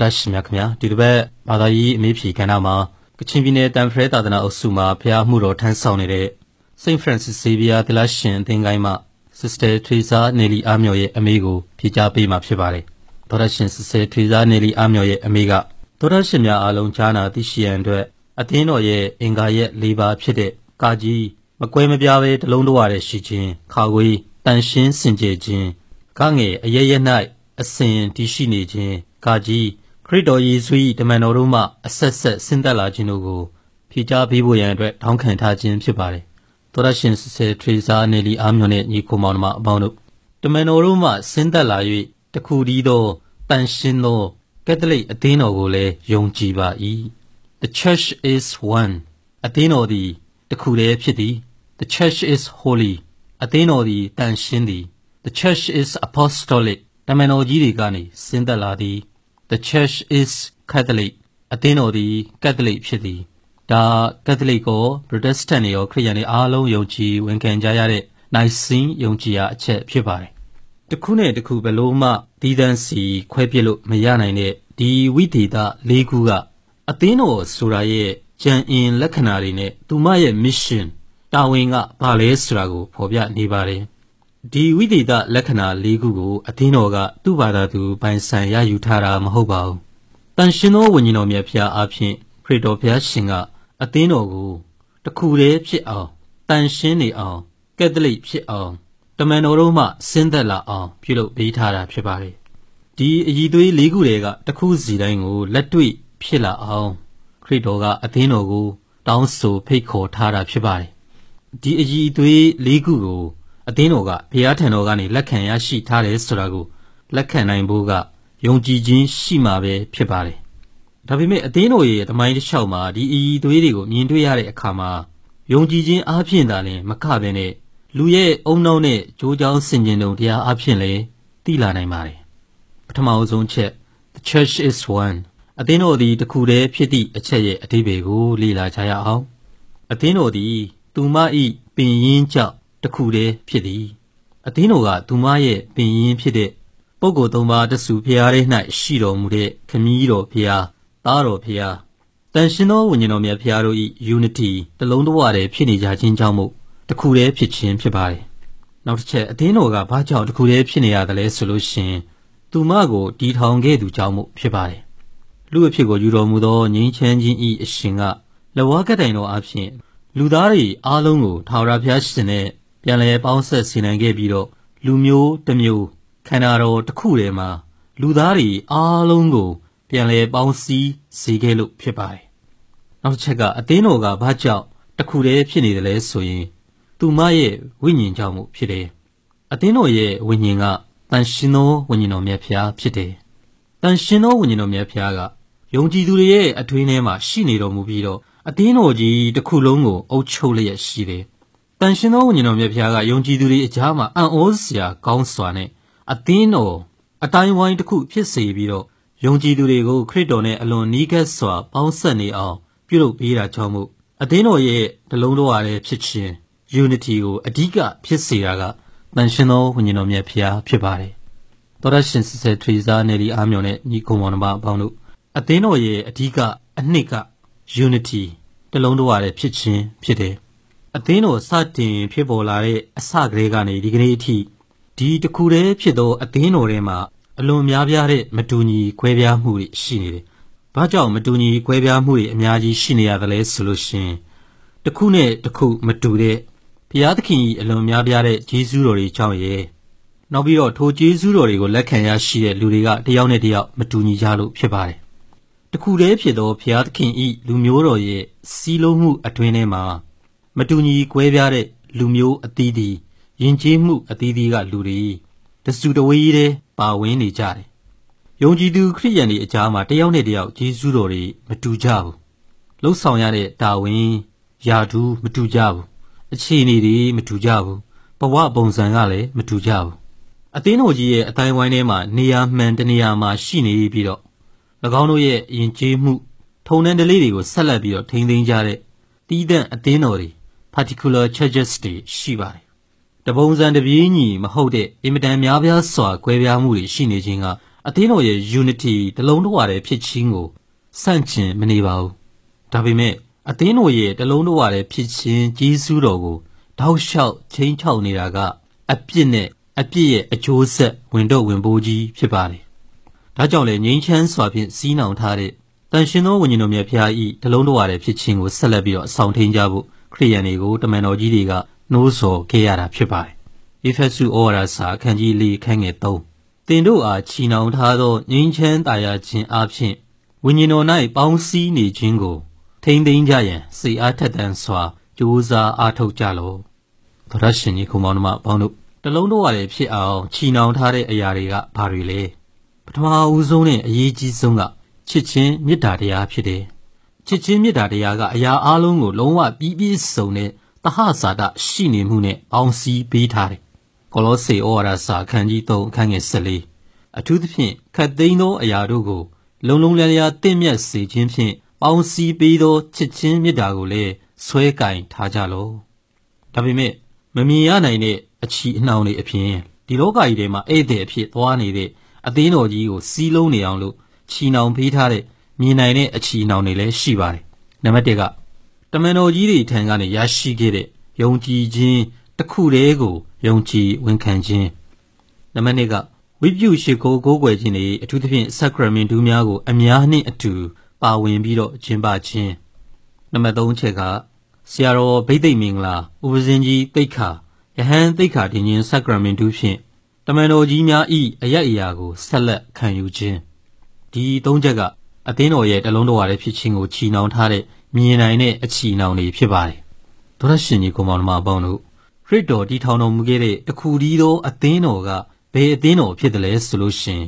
တရှိမြခင်ဗျာဒီတစ်ပတ်ဘာသာရေးအမေးဖြေကဏ္ဍမှာကချင်ပြည်နယ်တန်ဖရဲသာသနာအုပ်စုမှာဖျားမှုတော်ထမ်းဆောင်နေတဲ့ Saint Francis Xavier တလရှင်အသင်းကိုင်းမှ Sister Teresa Nelly အာမြော်ရဲ့အမေးကိုဖြေကြားပေးမှာဖြစ်ပါတယ်ဒေါက်တာရှင် Sister Teresa Nelly အာမြော်ရဲ့အမေးကဒေါက်တာရှင်များအားလုံးကြားနာသိရှိရန်အတွက်အသင်းတော်ရဲ့အင်္ဂါရက်၄ပါးဖြစ်တဲ့ကာကြီးမကွဲမပြားပဲတလုံးတဝရရှိခြင်းခါခွေတန်ရှင်းစင်ကြယ်ခြင်းကငယ်အရရ၌အစဉ်တည်ရှိနေခြင်းကာကြီးခရစ်တော်ယေရှု၏တမန်တော်တို့မှအဆက်ဆက်ဆင်းသက်လာခြင်းတို့ကိုဖြေကြားပေးဖို့ရန်အတွက်တောင်းခံထားခြင်းဖြစ်ပါတယ်။သောရရှင်ဆယ်ထရီဇာနယ်လီအာမျိုးနဲ့ညီကိုမောင်နှမအပေါင်းတို့တမန်တော်တို့မှဆင်းသက်လာ၍တခုတည်းသောတန်ရှင်သောကက်သလစ်အသင်းတော်ကိုလည်းယုံကြည်ပါ၏။ The church is one အသင်းတော်သည် တခုတည်းဖြစ်သည် The church is holy အသင်းတော်သည်တန်ရှင်းသည် The church is apostolic တမန်တော်ကြီးတွေကနေဆင်းသက်လာသည် The church is Catholic အသင်းတော်သည်ကက်သလစ်ဖြစ်သည်ဒါကက်သလစ်ကိုပရိုတက်စတန့်တွေရောခရစ်ယာန်တွေအားလုံးယုံကြည်ဝန်ခံကြရတဲ့နိုင်စင်းယုံကြည်ရာအချက်ဖြစ်ပါတယ်။တစ်ခုနဲ့တစ်ခုဘလို့မှဒီဒန်စီခွဲပြစ်လို့မရနိုင်တဲ့ဒီဝိသေသလေးခုကအသင်းတော်ဆိုတာရဲ့ကြံအင်လက္ခဏာတွေနဲ့သူမရဲ့ mission တာဝန်ကဘာလဲဆိုတာကိုဖော်ပြနေပါတယ်။ဒီဝိသေသလက္ခဏာ၄ခုကိုအသင်းတော်ကသူ့ဘာသာသူပိုင်ဆိုင်ရယူထားတာမဟုတ်ပါဘူး။တန်ရှင်သောဝိညာဉ်တော်မြတ်ဖျားအဖြစ်ခရစ်တော်ဖျားရှင်ကအသင်းတော်ကိုတခုတည်းဖြစ်အောင်တန်ရှင်းနေအောင်ကက်သလစ်ဖြစ်အောင်တမန်တော်တို့မှဆင်းသက်လာအောင်ပြုလုပ်ပေးထားတာဖြစ်ပါတယ်။ဒီအည်သွေး၄ခုတည်းကတခုစီတိုင်းကို လက်တွေ့ဖြစ်လာအောင်ခရစ်တော်ကအသင်းတော်ကိုတောင်းဆိုဖိတ်ခေါ်ထားတာဖြစ်ပါတယ်။ဒီအည်သွေး၄ခုကိုအသင်းတော်ကဘုရားထံတော်ကနေလက်ခံရရှိထားတယ်ဆိုတာကိုလက်ခံနိုင်ဖို့ကယုံကြည်ခြင်းရှိမှပဲဖြစ်ပါတယ်။ဒါပေမဲ့အသင်းတော်ရဲ့တမိုင်းတစ်လျှောက်မှာဒီအီသွေးတွေကိုမြင်တွေ့ရတဲ့အခါမှာယုံကြည်ခြင်းအားဖြင့်သာလျှင်မခဘဲနဲ့လူရဲ့အုံနှောင်းနဲ့ကြိုးကြောင်းဆင်ခြင်တုံတရားအားဖြင့်လည်းသိလာနိုင်ပါတယ်။ပထမအဆုံးချက် The Church is one အသင်းတော်သည်တခုတည်းဖြစ်သည့်အချက်ရဲ့အဓိပ္ပာယ်ကိုလေ့လာကြရအောင်။အသင်းတော်သည်သူမ၏ပင်ရင်းကြောင့်တစ်ခုတည်းဖြစ်သည်အသင်းတော်ကသူမရဲ့ပင်ရင်ဖြစ်တဲ့ပုဂ္ဂိုလ်သုံးပါးတဆူဖျားရဲ၌ရှိတော်မူတဲ့ခမည်းတော်ဖျားသားတော်ဖျားတန်ရှင်သောဝိညာဉ်တော်မြတ်ဖျားတို့၏ unity တလုံးတဝတည်းဖြစ်နေကြခြင်းကြောင့်မို့တစ်ခုတည်းဖြစ်ခြင်းဖြစ်ပါတယ်နောက်တစ်ချက်အသင်းတော်ကဘာကြောင့်တစ်ခုတည်းဖြစ်နေရသလဲဆိုလို့ရှင်သူမကိုတီထောင်ခဲ့သူကြောင့်မို့ဖြစ်ပါတယ်လူအဖြစ်ကိုယူတော်မူသောငြိမ်းချမ်းခြင်း၏အရှင်ကလဝါကတိုင်တော်အဖြစ်လူသားတွေအားလုံးကိုထာဝရဘုရားရှင်နဲ့ပြန်လည်ပေါင်းဆက်ဆင်နိုင်ခဲ့ပြီးတော့လူမျိုးတစ်မျိုးခန္ဓာတော်တစ်ခုထဲမှာလူသားတွေအားလုံးကို ပြန်လည်ပေါင်းစည်းစေခဲ့လို့ဖြစ်ပါတယ်။နောက်တစ်ချက်ကအသင်းတော်ကဘာကြောင့်တစ်ခုတည်းဖြစ်နေတယ်လဲဆိုရင် သူမရဲ့ဝိညာဉ်ကြောင့်ဖြစ်တယ်။အသင်းတော်ရဲ့ဝိညာဉ်ကတန်ရှင်သောဝိညာဉ်တော်မြတ်ဖျားဖြစ်တယ်။တန်ရှင်သောဝိညာဉ်တော်မြတ်ဖျားကယုံကြည်သူတွေရဲ့အထွေးထဲမှာရှိနေတော်မူပြီးတော့အသင်းတော်ကြီးတစ်ခုလုံးကိုအုပ်ချုပ်လျက်ရှိတယ်။တန်ရှင်သောဝိညာဉ်တော်မြတ်ဖျားကယုံကြည်သူတွေအကြားမှာအံ့ဩစရာကောင်းစွာနဲ့အသင်းတော်အတိုင်းဝိုင်းတစ်ခုဖြစ်စေပြီးတော့ယုံကြည်သူတွေကိုခရစ်တော်နဲ့အလွန်နီးကပ်စွာပေါင်းစပ်နေအောင်ပြုလုပ်ပေးတာကြောင့်မို့အသင်းတော်ရဲ့ဒလုံးတော်ရတဲ့ဖြစ်ခြင်း unity ကိုအဓိကဖြစ်စေတာကတန်ရှင်သောဝိညာဉ်တော်မြတ်ဖျားဖြစ်ပါတယ်။သောရရှင်စစ်စစ်ထရီစာနယ်လီအာမြောင်နဲ့ညီကုံမောင်နှမအပေါင်းတို့အသင်းတော်ရဲ့အဓိကအနှစ်က unity တလုံးတော်ရတဲ့ဖြစ်ခြင်းဖြစ်တယ်။အသင်းတော်စတင်ဖြစ်ပေါ်လာတဲ့အစကတည်းကနေဒီကနေ့အထိဒီတစ်ခုတည်းဖြစ်သောအသင်းတော်ထဲမှာအလွန်များပြားတဲ့မတူညီခွဲပြားမှုတွေရှိနေတယ်။ဘာကြောင့်မတူညီခွဲပြားမှုတွေအများကြီးရှိနေရသလဲဆိုလို့ရှင်တစ်ခုနဲ့တစ်ခုမတူတဲ့ဘုရားသခင်၏အလွန်များပြားတဲ့ဂျေဇူးတော်တွေကြောင့်ရဲ့နောက်ပြီးတော့ထိုဂျေဇူးတော်တွေကိုလက်ခံရရှိတဲ့လူတွေကတယောက်နဲ့တယောက်မတူညီကြလို့ဖြစ်ပါတယ်။တခုတည်းဖြစ်သောဘုရားသခင်၏လူမျိုးတော်ရဲ့စီးလုံးမှု အတွင်းထဲမှာမတူညီကွဲပြားတဲ့လူမျိုးအသီးသီးယဉ်ကျေးမှု အသီးသီးကလူတွေတစုတဝေးတဲ့ပါဝင်နေကြတယ်။ယုံကြည်သူခရိယန်တွေအကြားမှာတယောက်နဲ့တယောက်ဂျေဇုတော်တွေမတူကြဘူး။လှုပ်ဆောင်ရတဲ့တာဝန်၊ယာဒူးမတူကြဘူး။အခြေအနေတွေမတူကြဘူး။ဘဝပုံစံကလည်းမတူကြဘူး။အသင်းတော်ကြီးရဲ့အတိုင်းဝိုင်းထဲမှာနေရာမှန်တနေရာမှာရှိနေပြီးတော့၎င်းတို့ရဲ့ယဉ်ကျေးမှုထုံတန်းဒလေးတွေကိုဆက်လက်ပြီးတော့ထိန်းသိမ်းကြတဲ့တီးသန့်အသင်းတော်တွေ particular churches တွေရှိပါတယ်။တပုံစံတပြေးညီမဟုတ်တဲ့အင်မတန်များပြားစွာကွဲပြားမှုတွေရှိနေခြင်းကအသင်းတော်ရဲ့ unity တလုံးတဝတဲ့ဖြစ်ခြင်းကိုစန့်ကျင်မနေပါဘူး။ဒါပေမဲ့အသင်းတော်ရဲ့တလုံးတဝတဲ့ဖြစ်ခြင်းကြီးစုတော်ကိုတောက်လျှောက်ချင်းချောက်နေတာက အပြစ်နဲ့အပြစ်ရဲ့အကျိုးဆက်ဝင်တော့ဝင်ပိုးကြီးဖြစ်ပါတယ်။ဒါကြောင့်လေငြိမ်းချမ်းစွာဖြင့်စီးနှောင်ထားတဲ့တန်ရှင်သောဝိညာဉ်တော်မြတ်ဖျားဤတလုံးတဝရဖြစ်ခြင်းကိုဆက်လက်ပြီးတော့အဆောင်ထင်းကြဖို့ခရိယန်တွေကို တမန်တော်ကြီးတွေကနှိုးဆော်ခဲ့ရတာဖြစ်ပါတယ်။ဧဖက်စုဩဝါဒစာအခန်းကြီး၄ခန်းငယ်3တင်တို့အားချီနှောင်ထားသောငြိမ်းချမ်းသာယာခြင်းအပြင်ဝိညာဉ်တော်၌ပေါင်းစည်းနေခြင်းကို ထိမ့်သိမ်းကြရန်စိတ်အားထက်သန်စွာကြိုးစားအားထုတ်ကြလော့။သောရရှင်ကြီးခုံမောင်တို့မပေါင်းတို့တလုံးတော့ရတယ်ဖြစ်အောင်ချီနှောင်ထားတဲ့အရာတွေကဘာတွေလဲပထမအဦးဆုံးနဲ့အရေးကြီးဆုံးကချစ်ချင်းမေတ္တာတရားဖြစ်တယ်။ချစ်ချင်းမေတ္တာတရားကအရာအလုံးကို လုံးဝပြီးပြည့်စုံတဲ့တဟဇာတရှိနေမှုနဲ့ပေါင်းစည်းပေးထားတယ်။ကိုလောစေဩဝါဒစာအခန်းကြီး3အခန်းငယ်14အထူးသဖြင့်ခတ်သိမ်းသောအရာတို့ကိုလုံလုံလည်လည်တင့်မြတ်စေခြင်းဖြင့်ပေါင်းစည်းပေးသောချစ်ချင်းမေတ္တာကိုလည်းဆွဲကင်ထားကြလော။ဒါပေမဲ့မမြင်ရနိုင်တဲ့အချီအနှောင်တွေအပြင်ဒီလောကကြီးထဲမှာဧည့်သည်အဖြစ်သွားနေတဲ့အသင်းတော်ကြီးကိုစီးလုံးနေအောင်လို့ချီနှောင်ပေးထားတဲ့မြင်နိုင်တဲ့အချီအနှောင်တွေလည်းရှိပါတယ်။နံပါတ်၁ကတမန်တော်ကြီးတွေထံကနေရရှိခဲ့တဲ့ယုံကြည်ခြင်းတစ်ခုတည်းကိုယုံကြည်ဝန်ခံခြင်းနံပါတ်၂ကဝိပုရှိခိုးကိုးကွယ်ခြင်းတွေအထူးသဖြင့်ဆက်ကရမင်ဒူးများကို အများနှင့်အတူပါဝင်ပြီးတော့ကျင်းပခြင်းနံပါတ်၃ချက်ကဆရာတော်ဗိသိက်မင်္ဂလာဥပဇင်းကြီးတိတ်ခါယဟန်တိတ်ခါတင်ခြင်းဆက်ကရမင်ဒူးဖြင့်တမန်တော်ကြီးများဤအယက်အရာကိုဆက်လက်ခံယူခြင်းဒီ၃ချက်ကအသင်းတော်ရဲ့တလုံးတော်ရတဲ့ဖြစ်ခြင်းကိုချီနှောင်ထားတဲ့မြင်နိုင်တဲ့အချီနှောင်တွေဖြစ်ပါတယ်။သောရရှင်ကြီးကိုမောင်မအပေါင်းတို့ခရစ်တော်တည်ထောင်တော်မူခဲ့တဲ့တခုတည်းသောအသင်းတော်ကဘယ်အသင်းတော်ဖြစ်တယ်လဲဆိုလို့ရှင်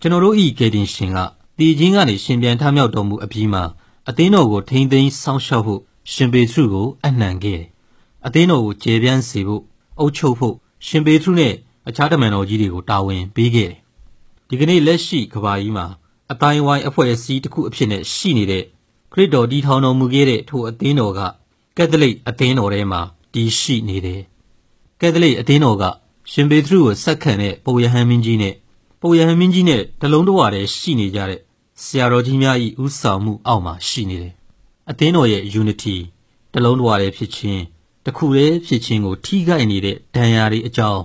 ကျွန်တော်တို့ဤကယ်တင်ရှင်ကတည်ခြင်းကနေရှင်ပြန်ထမြောက်တော်မူအပြီးမှာအသင်းတော်ကိုထိမ့်သိမ်းစောင့်ရှောက်ဖို့ရှင်ပေထုကို အနှံခဲ့တယ်။အသင်းတော်ကိုကျေပြန့်စေဖို့အုပ်ချုပ်ဖို့ရှင်ပေထုနဲ့အခြားတမန်တော်ကြီးတွေကိုတာဝန်ပေးခဲ့တယ်။ဒီကနေ့လက်ရှိကဘာကြီးမှာအတိုင်းဝိုင်းအဖွဲ့အစည်းတစ်ခုအဖြစ်နဲ့ရှိနေတဲ့ခရစ်တော်ဒီထောင်တော်မူခဲ့တဲ့ထိုအသင်းတော်ကကက်သလစ်အသင်းတော်ထဲမှာတည်ရှိနေတယ်။ကက်သလစ်အသင်းတော်ကရှင်ပေထရုကိုစက်ခံတဲ့ပုပ်ယဟန်မင်းကြီးနဲ့ပုပ်ယဟန်မင်းကြီးနဲ့တလုံးတဝတည်းရှိနေကြတဲ့ဆရာတော်ကြီးများ၏ဥဆောင်မှုအောက်မှာရှိနေတယ်။အသင်းတော်ရဲ့ unity တလုံးတဝတည်းဖြစ်ခြင်းတခုတည်းဖြစ်ခြင်းကိုထိခိုက်နေတဲ့ဒဏ်ရာတွေအကြောင်း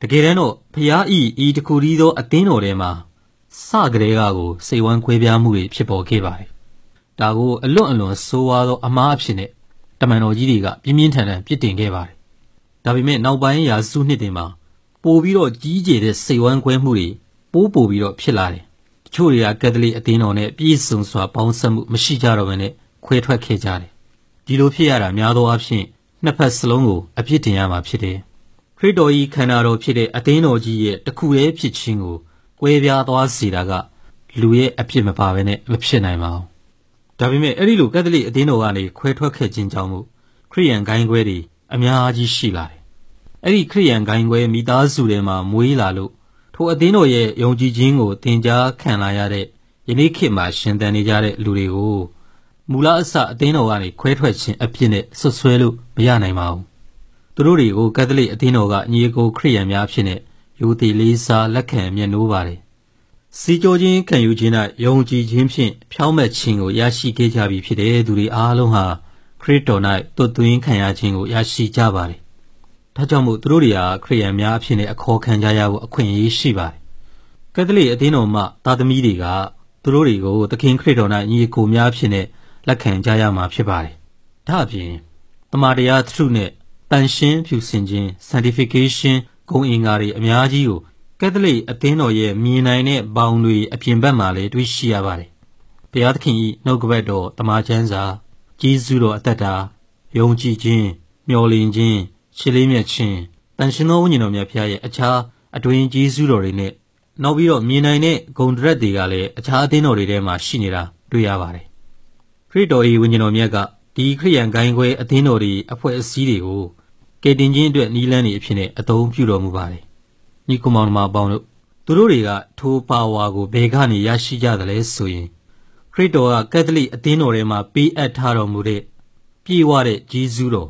တကယ်တမ်းတော့ဖျားဤဤတခုတည်းသောအသင်းတော်ထဲမှာစကလေးကကိုစိတ်ဝမ်းခွဲပြားမှုတွေဖြစ်ပေါ်ခဲ့ပါတယ်။ဒါကိုအလွန့်အလွန်ဆိုးဝါးသောအမားအဖြစ်နဲ့တမန်တော်ကြီးတွေကပြင်းပြင်းထန်ထန် ပြစ်တင်ခဲ့ပါတယ်။ဒါပေမဲ့နောက်ပိုင်းရာစုနှစ်တွေမှာပိုပြီးတော့ကြီးကျယ်တဲ့စိတ်ဝမ်းခွဲမှုတွေပိုးပိုပြီးတော့ဖြစ်လာတယ်။တချို့တွေကကက်သလစ်အသင်းတော်နဲ့ပြည့်စုံစွာပေါင်းစပ်မှုမရှိကြတော့ဘဲနဲ့ခွဲထွက်ခဲ့ကြတယ်။ဒီလိုဖြစ်ရတာများသောအားဖြင့်နှစ်ဖက်စလုံးကိုအပြစ်တင်ရမှာဖြစ်တယ်။ခရစ်တော်၏ခန္ဓာတော်ဖြစ်တဲ့အသင်းတော်ကြီးရဲ့တခုတည်းဖြစ်ခြင်းကိုကွဲပြားသွားစေတာကလူရဲ့အဖြစ်မပါဘဲနဲ့မဖြစ်နိုင်ပါဘူး။ဒါပေမဲ့အဲ့ဒီလိုကက်သလစ်အသင်းတော်ကနေခွဲထွက်ခဲ့ခြင်းကြောင့်မို့ခရိယန်ဂိုင်းခွဲတွေအများကြီးရှိလာတယ်။အဲ့ဒီခရိယန်ဂိုင်းခွဲမိသားစုတွေမှာမွေးလာလို့ထိုအသင်းတော်ရဲ့ယုံကြည်ခြင်းကိုသင်ကြားခံလာရတဲ့ယနေ့ခေတ်မှာရှင်သန်နေကြတဲ့လူတွေကိုမူလအစအသင်းတော်ကနေခွဲထွက်ခြင်းအဖြစ်နဲ့ဆွဆွဲလို့မရနိုင်ပါဘူး။သူတို့တွေကိုကက်သလစ်အသင်းတော်ကညီအကိုခရိယန်များအဖြစ်နဲ့ယုံတိလေးစားလက်ခံမျက်နှိုးပါတယ်။စီကြောချင်းခံယူခြင်း၌ယုံကြည်ခြင်းဖြင့်ဖြောင်းမတ်ခြင်းကိုရရှိခဲ့ကြပြီဖြစ်တဲ့သူတွေအားလုံးဟာခရစ်တော်၌သွတ်သွင်းခံရခြင်းကိုရရှိကြပါတယ်။ဒါကြောင့်မို့သူတို့တွေဟာခရိယန်များအဖြစ်နဲ့အခေါ်ခံကြရဖို့အခွင့်အရေးရှိပါတယ်။ကက်သလစ်အသင်းတော်မှသားသမီးတွေကသူတို့တွေကိုသခင်ခရစ်တော်၌ညီအကိုများအဖြစ်နဲ့လက်ခံကြရမှာဖြစ်ပါတယ်။ဒါ့အပြင်တမန်တော်သထုနဲ့တန်ရှင်းဖြူစင်ခြင်း sanctification ဂုံအင်္ဂါတွေအများကြီးကိုကက်သလစ်အသင်းတော်ရဲ့မြင်နိုင်တဲ့ဘောင်တွေအပြင်ဘက်မှာလည်းတွေ့ရှိရပါတယ်။ဘုရားသခင်၏နှုတ်ကပတ်တော်တမန်ကျမ်းစာကြီးစုတော်အသက်တာယုံကြည်ခြင်း မျှော်လင့်ခြင်းရှေးလေးမြတ်ခြင်းတန်ရှင်သောဝိညာဉ်တော်မြတ်ဖျားရဲ့အခြားအတွင်ကြီးစုတော်တွေနဲ့နောက်ပြီးတော့မြင်နိုင်တဲ့ဂုံတရက်တွေကလည်းအခြားအသင်းတော်တွေထဲမှာရှိနေတာတွေ့ရပါတယ်။ခရစ်တော်၏ဝိညာဉ်တော်မြတ်ကဒီခရိယန်ဂိုင်းခွဲအသင်းတော်တွေအဖွဲ့အစည်းတွေကိုကယ်တင်ခြင်းအတွက်နီးလန်းနေအဖြစ်နဲ့အသုံးပြုတော်မူပါတယ်။ညီကောင်မောင်မအပေါင်းတို့သူတို့တွေကထိုပါဝါကိုဘယ်ကနေရရှိကြသလဲဆိုရင် ခရစ်တော်ကကက်သလစ်အသင်းတော်ထဲမှာပေးအပ်ထားတော်မူတဲ့ပြေဝတဲ့ဂျေဇုတော်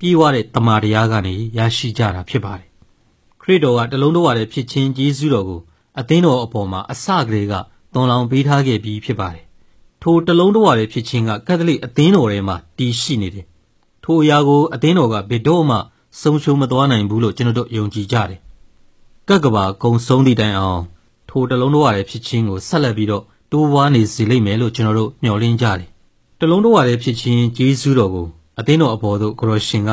ပြေဝတဲ့တမန်တော်ကနေရရှိကြတာဖြစ်ပါတယ်။ခရစ်တော်ကတလုံးတဝတဲ့ဖြစ်ချင်းဂျေဇုတော်ကိုအသင်းတော်အပေါ်မှာအစကလေးကသွန်လောင်ပေးထားခဲ့ပြီးဖြစ်ပါတယ်။ထိုတလုံးတဝတဲ့ဖြစ်ချင်းကကက်သလစ်အသင်းတော်ထဲမှာတည်ရှိနေတယ်။ထိုအရာကိုအသင်းတော်ကဘယ်တော့မှဆုံးရှုံးမသွားနိုင်ဘူးလို့ကျွန်တော်တို့ယုံကြည်ကြတယ်။ကက်ကဘာကုံဆုံးသည့်တိုင်အောင်ထိုတလုံးတော့ရတဲ့ဖြစ်ချင်းကိုဆက်လက်ပြီးတော့တိုးပွားနေစေလိမ့်မယ်လို့ကျွန်တော်တို့မျှော်လင့်ကြတယ်။တလုံးတော့ရတဲ့ဖြစ်ချင်းဂျေဇူးတော်ကိုအသင်းတော်အပေါ်သို့ကိုရရှင်က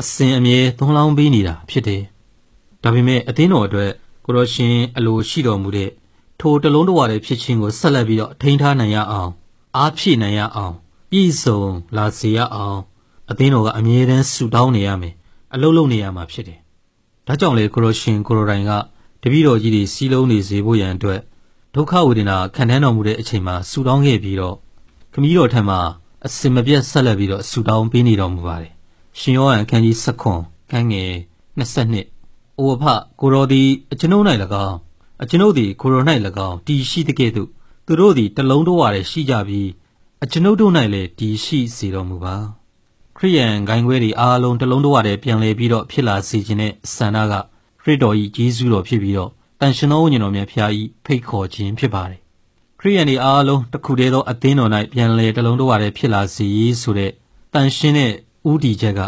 အစဉ်အမြဲသွန်လောင်းပေးနေတာ ဖြစ်တယ်။ဒါပေမဲ့အသင်းတော်အတွက်ကိုရရှင် အလိုရှိတော်မူတဲ့ထိုတလုံးတော့ရတဲ့ဖြစ်ချင်းကိုဆက်လက်ပြီးတော့ထိန်းထားနိုင်ရအောင် အားဖြည့်နိုင်ရအောင်ပြည့်စုံလာစေရအောင်အသင်းတော်ကအမြဲတမ်းဆုတောင်းနေရမယ်အလုပ်လုပ်နေရမှာဖြစ်တယ်။ဒါကြောင့်လေကိုလိုရှင်ကိုလိုတိုင်ကတပည့်တော်ကြီးတွေစီးလုံးနေစေဖို့ရန်အတွက်ဒုက္ခဝေဒနာခံထမ်းတော်မူတဲ့အချိန်မှာဆူတောင်းခဲ့ပြီးတော့ခမည်းတော်ထံမှာအစင်မပြတ်ဆက်လက်ပြီးတော့ဆူတောင်းပေးနေတော်မူပါတယ်။ရှင်ယောဟန်အခန်းကြီး7ခွန်ခန်းငယ်22အိုဖကိုတော်သည် အကျွန်ုပ်၌၎င်းအကျွန်ုပ်သည်ကိုတော်၌၎င်းတည်ရှိတဲ့ကဲ့သို့သူတို့သည် တလုံးတော်ရရှိကြပြီးအကျွန်ုပ်တို့၌လည်းတည်ရှိစေတော်မူပါ။ခရိယန်ဂိုင်းခွဲတွေအားလုံးတလုံးတဝတည်းပြန်လည်ပြီးတော့ဖြစ်လာစေခြင်းနဲ့ဆန္ဒကခရစ်တော်၏ယေရှုတော်ဖြစ်ပြီးတော့တန်ရှင်သောဝိညာဉ်တော်မြတ်ဖျား၏ဖိတ်ခေါ်ခြင်းဖြစ်ပါတယ်ခရိယန်တွေအားလုံးတစ်ခုတည်းသော အသင်းတော်၌ပြန်လည်တလုံးတဝတည်းဖြစ်လာစေဆိုတဲ့တန်ရှင်တဲ့ဥတီချက်က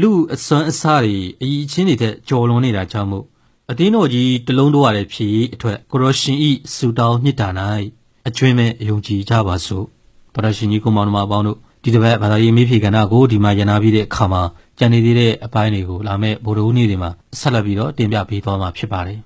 လူအစွမ်းအစားတွေအည်ချင်းတွေထက်ကျော်လွန်နေတာကြောင့်မို့အသင်းတော်ကြီးတလုံးတဝတည်းဖြစ်၏အထက်ကိုရရှင်၏စူတောင်းမြစ်တာ၌အကျွင်းမဲ့ယုံကြည်ကြပါစို့တော်ရှင်ကြီးကိုမောင်နှမပေါင်းတို့ဒီတစ်ပတ်ဘာသာရေးမေးဖြေကဏ္ဍကိုဒီမှာရနာပြီးတဲ့အခါမှာကြံနေသေးတဲ့အပိုင်းတွေကိုလာမယ့်ဗိုလ်တော်ဦးနေ့တွေမှာဆက်လက်ပြီးတော့တင်ပြပေးသွားမှာဖြစ်ပါတယ်